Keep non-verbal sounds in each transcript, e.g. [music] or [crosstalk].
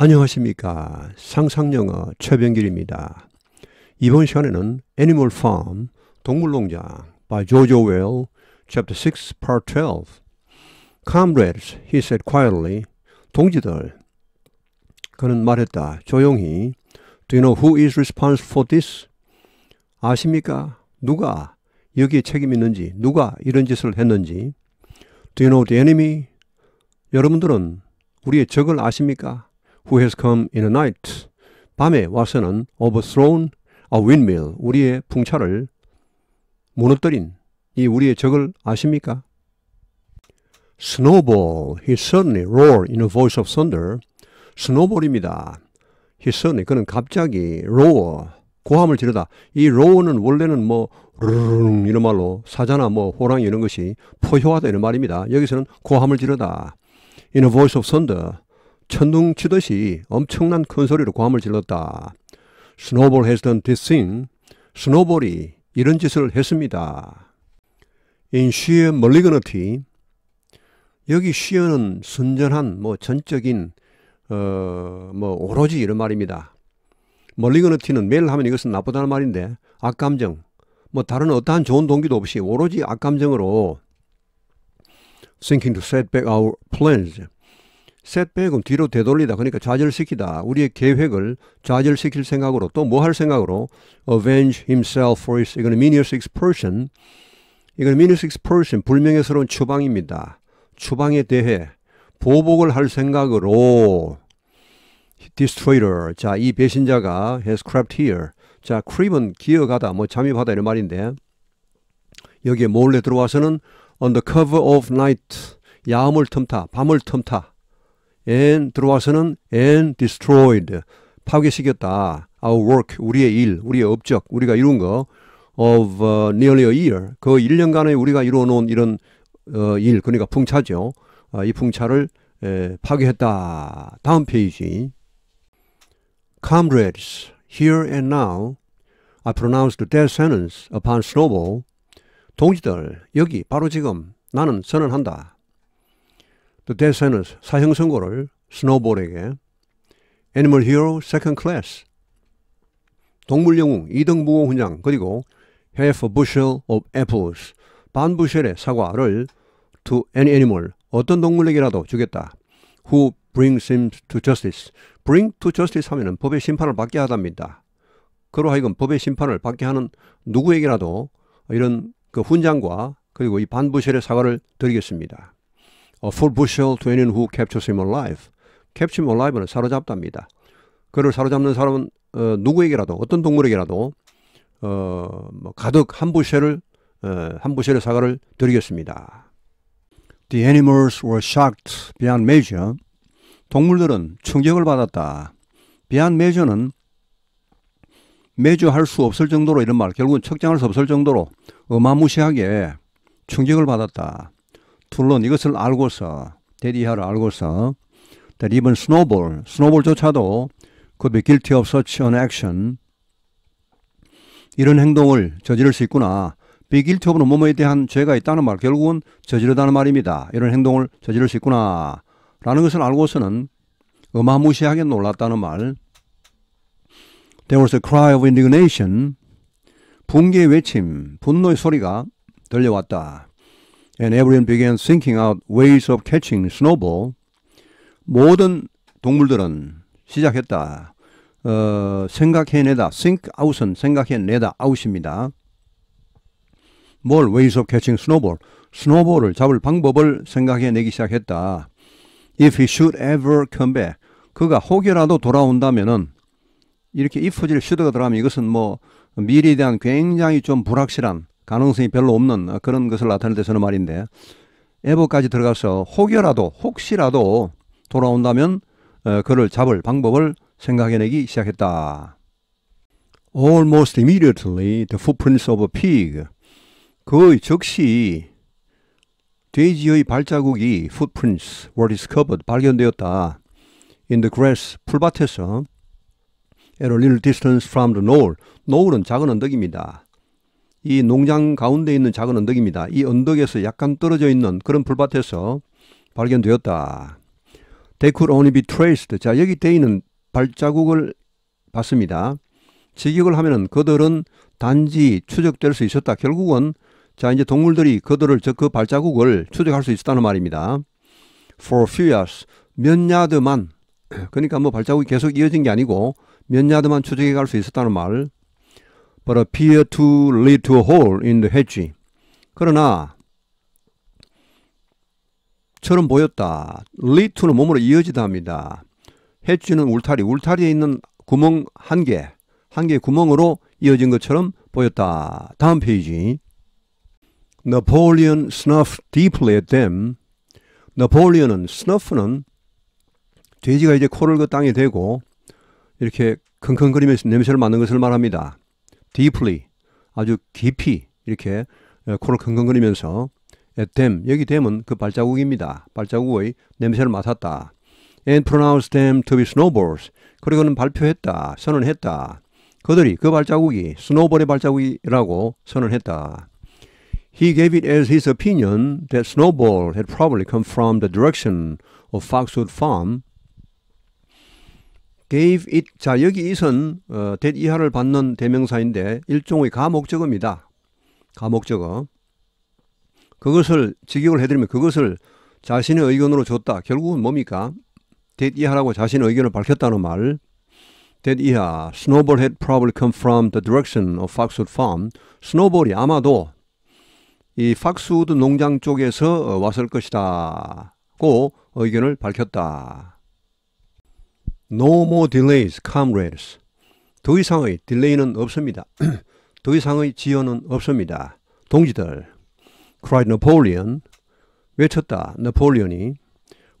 안녕하십니까. 상상영어 최병길입니다. 이번 시간에는 Animal Farm, 동물농장 by Jojo Well, Chapter 6, Part 12 Comrades, he said quietly, 동지들, 그는 말했다. 조용히. Do you know who is responsible for this? 아십니까? 누가 여기에 책임 있는지, 누가 이런 짓을 했는지. Do you know the enemy? 여러분들은 우리의 적을 아십니까? who has come in a night. 밤에 와서는 overthrown a windmill, 우리의 풍차를 무너뜨린 이 우리의 적을 아십니까? Snowball, he suddenly roared in a voice of thunder. 스노볼입니다. he suddenly, 그는 갑자기 roar, 고함을 지르다. 이 roar는 원래는 뭐 르릉 이런 말로 사자나 뭐 호랑이 이런 것이 포효하다 이런 말입니다. 여기서는 고함을 지르다. in a voice of thunder, 천둥 치듯이 엄청난 큰 소리로 고함을 질렀다. 스노볼 has done this thing. 스노볼이 이런 짓을 했습니다. In sheer malignity. 여기 sheer는 순전한, 뭐, 전적인, 어, 뭐, 오로지 이런 말입니다. 멀리그너티는 매일 하면 이것은 나쁘다는 말인데 악감정 뭐 다른 어떠한 좋은 동기도 없이 오로지 악감정으로 thinking to set back our plans 셋백은 뒤로 되돌리다 그러니까 좌절시키다 우리의 계획을 좌절시킬 생각으로 또 뭐 할 생각으로 avenge himself for his 이거는 m i n u s expulsion 이건 m i n u s expulsion 불명예스러운 추방입니다 추방에 대해 보복을 할 생각으로 destroyer 자 이 배신자가 has crept here 자 creep은 기어가다 뭐 잠입하다 이런 말인데 여기에 몰래 들어와서는 on the cover of night 야음을 틈타 밤을 틈타 and 들어와서는 and destroyed 파괴시켰다. our work 우리의 일, 우리의 업적, 우리가 이룬 거 of uh, nearly a year 그 1년간의 우리가 이루어 놓은 이런 어, 일 그러니까 풍차죠. 어, 이 풍차를 에, 파괴했다. 다음 페이지. Comrades, here and now I pronounced that sentence upon Snowball. 동지들, 여기 바로 지금 나는 선언한다. 또 대사는 사형 선고를 스노볼에게 애니멀 히어로 d Class 동물 영웅 2등 무공 훈장 그리고 half a bushel of apples 반 부셸의 사과를 to any animal 어떤 동물에게라도 주겠다. Who brings him to justice? Bring to justice 하면은 법의 심판을 받게 하답니다. 그러하여금 법의 심판을 받게 하는 누구에게라도 이런 그 훈장과 그리고 이 반부셜의 사과를 드리겠습니다. 어, full bushel to anyone who captures him alive. capture him alive는 사로잡답니다. 그를 사로잡는 사람은 어, 누구에게라도 어떤 동물에게라도 어, 뭐 가득 한 부셀을 어, 한 부셀의 사과를 드리겠습니다. The animals were shocked beyond measure. 동물들은 충격을 받았다. beyond measure는 매주할 수 없을 정도로 이런 말, 결국은 측정할 수 없을 정도로 어마무시하게 충격을 받았다. 둘론 이것을 알고서 대리하를 알고서 that even snowball, snowball조차도 could be guilty of such an action 이런 행동을 저지를 수 있구나. be guilty of는 뭐뭐에 대한 죄가 있다는 말, 결국은 저지르다는 말입니다. 이런 행동을 저지를 수 있구나. 라는 것을 알고서는 어마무시하게 놀랐다는 말. There was a cry of indignation. 분개 외침, 분노의 소리가 들려왔다. And everyone began thinking out ways of catching snowball. 모든 동물들은 시작했다. 어, 생각해내다. think out은 생각해내다. out입니다. 뭘 ways of catching snowball. 스노볼을 잡을 방법을 생각해내기 시작했다. If he should ever come back. 그가 혹여라도 돌아온다면은 이렇게 if질 should가 들어가면 이것은 뭐 미래에 대한 굉장히 좀 불확실한 가능성이 별로 없는 그런 것을 나타낼 때 쓰는 말인데 에버까지 들어가서 혹여라도 혹시라도 돌아온다면 그를 잡을 방법을 생각해내기 시작했다. Almost immediately the footprints of a pig. 거의 즉시 돼지의 발자국이 footprints were discovered 발견되었다. In the grass 풀밭에서 at a little distance from the knoll. knoll은 작은 언덕입니다. 이 농장 가운데 있는 작은 언덕입니다. 이 언덕에서 약간 떨어져 있는 그런 풀밭에서 발견되었다. They could only be traced. 자, 여기 돼있는 발자국을 봤습니다. 직역을 하면은 그들은 단지 추적될 수 있었다. 결국은 자, 이제 동물들이 그들을 저 그 발자국을 추적할 수 있었다는 말입니다. For few years. 몇 야드만. 그러니까 뭐 발자국이 계속 이어진 게 아니고 몇 야드만 추적해 갈 수 있었다는 말. but appear to lead to a hole in the hedge. 그러나 처럼 보였다. lead to는 몸으로 이어지다 합니다. hedge는 울타리, 울타리에 있는 구멍 한 개, 한 개의 구멍으로 이어진 것처럼 보였다. 다음 페이지. Napoleon snuffed deeply at them. Napoleon은 snuff는 돼지가 이제 코를 그 땅에 대고 이렇게 킁킁거리면서 냄새를 맡는 것을 말합니다. deeply 아주 깊이 이렇게 코를 킁킁거리면서 them 여기 them은 그 발자국입니다. 발자국의 냄새를 맡았다. and pronounced them to be snowballs. 그리고는 발표했다. 선언했다. 그들이 그 발자국이 스노볼의 발자국이라고 선언했다. He gave it as his opinion that snowball had probably come from the direction of Foxwood Farm gave it 자 여기 it은 어, that 이하를 받는 대명사인데 일종의 가목적어입니다. 가목적어 그것을 직역을 해드리면 그것을 자신의 의견으로 줬다. 결국은 뭡니까? that 이하라고 자신의 의견을 밝혔다는 말. that 이하 snowball had probably come from the direction of Foxwood Farm. snowball이 아마도 이 팍스우드 농장 쪽에서 어, 왔을 것이다고 의견을 밝혔다. No more delays, comrades. 더 이상의 딜레이는 없습니다. [clears throat] 더 이상의 지연은 없습니다. 동지들. cried Napoleon. 외쳤다. 나폴레온이.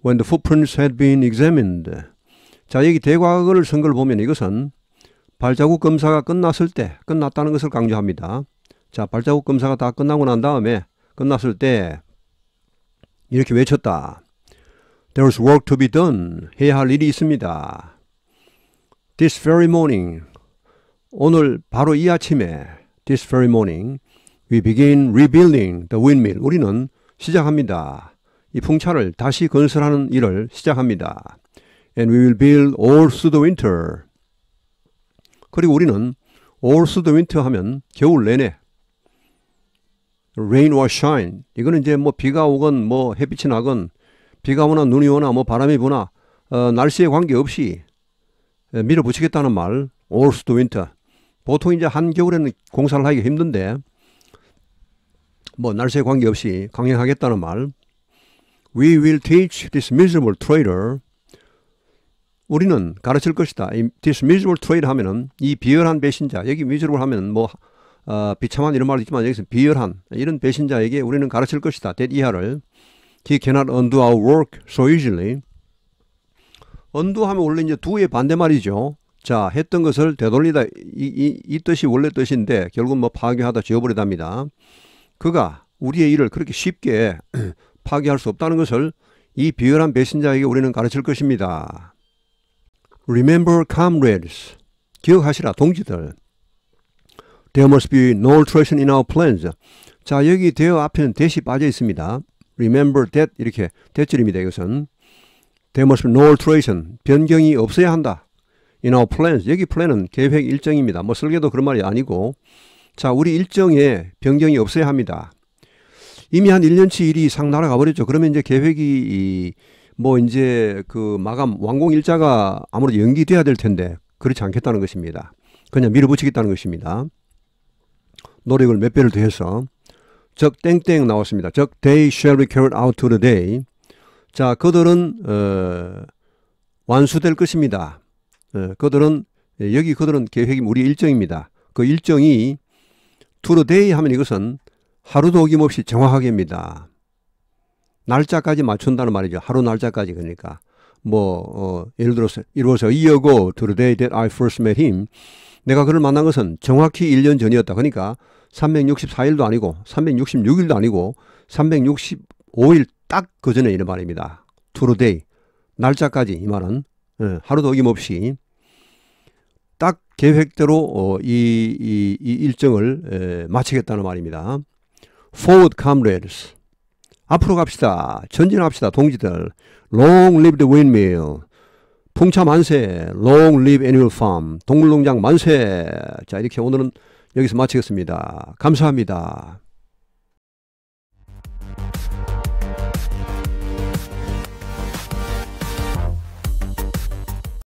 When the footprints had been examined. 자, 여기 대과거를 쓴걸 보면 이것은 발자국 검사가 끝났을 때 끝났다는 것을 강조합니다. 자, 발자국 검사가 다 끝나고 난 다음에 끝났을 때 이렇게 외쳤다. There's work to be done. 해야 할 일이 있습니다. This very morning. 오늘 바로 이 아침에 This very morning. We begin rebuilding the windmill. 우리는 시작합니다. 이 풍차를 다시 건설하는 일을 시작합니다. And we will build all through the winter. 그리고 우리는 all through the winter 하면 겨울 내내 rain or shine 이거는 이제 뭐 비가 오건 뭐 햇빛이 나건 비가 오나 눈이 오나 뭐 바람이 부나 어, 날씨에 관계없이 밀어붙이겠다는 말 올스도 윈터 보통 이제 한겨울에는 공사를 하기가 힘든데 뭐 날씨에 관계없이 강행하겠다는 말 We will teach this miserable traitor 우리는 가르칠 것이다. 이 this miserable traitor 하면은 이 비열한 배신자 여기 miserable 하면은 뭐 어, 비참한 이런 말도 있지만 여기서 비열한 이런 배신자에게 우리는 가르칠 것이다. 대이하를 He cannot undo our work so easily. undo 하면 원래 이제 do의 반대말이죠. 자, 했던 것을 되돌리다. 이, 이, 이 뜻이 원래 뜻인데 결국 뭐 파괴하다 지워버리답니다. 그가 우리의 일을 그렇게 쉽게 [clears throat] 파괴할 수 없다는 것을 이 비열한 배신자에게 우리는 가르칠 것입니다. Remember comrades. 기억하시라 동지들. There must be no treason in our plans. 자, 여기 대어 앞에는 대시 빠져 있습니다. remember that 이렇게 대출입니다. 이것은 there must be no alteration 변경이 없어야 한다. In our plans 여기 플랜은 계획 일정입니다. 뭐 설계도 그런 말이 아니고 자 우리 일정에 변경이 없어야 합니다. 이미 한 1년치 일이 상 날아가 버렸죠. 그러면 이제 계획이 뭐 이제 그 마감 완공 일자가 아무래도 연기돼야 될 텐데 그렇지 않겠다는 것입니다. 그냥 밀어붙이겠다는 것입니다. 노력을 몇 배를 더해서 적 땡땡 나왔습니다. 적 they shall be carried out to the day. 자, 그들은 어, 완수될 것입니다. 어, 그들은 예, 여기 그들은 계획이 우리 일정입니다. 그 일정이 to the day 하면 이것은 하루도 어김없이 정확하게입니다. 날짜까지 맞춘다는 말이죠. 하루 날짜까지 그러니까 뭐 어, 예를 들어서 이루어서 이어고 to the day that I first met him 내가 그를 만난 것은 정확히 1년 전이었다. 그러니까 364일도 아니고 366일도 아니고 365일 딱 그 전에 이런 말입니다. 투로데이 날짜까지 이 말은 예, 하루도 어김없이 딱 계획대로 어, 이, 이, 이 일정을 마치겠다는 말입니다. Forward, comrades. 앞으로 갑시다. 전진합시다. 동지들. Long live the windmill. 풍차 만세. Long live annual farm. 동물농장 만세. 자 이렇게 오늘은 여기서 마치겠습니다. 감사합니다.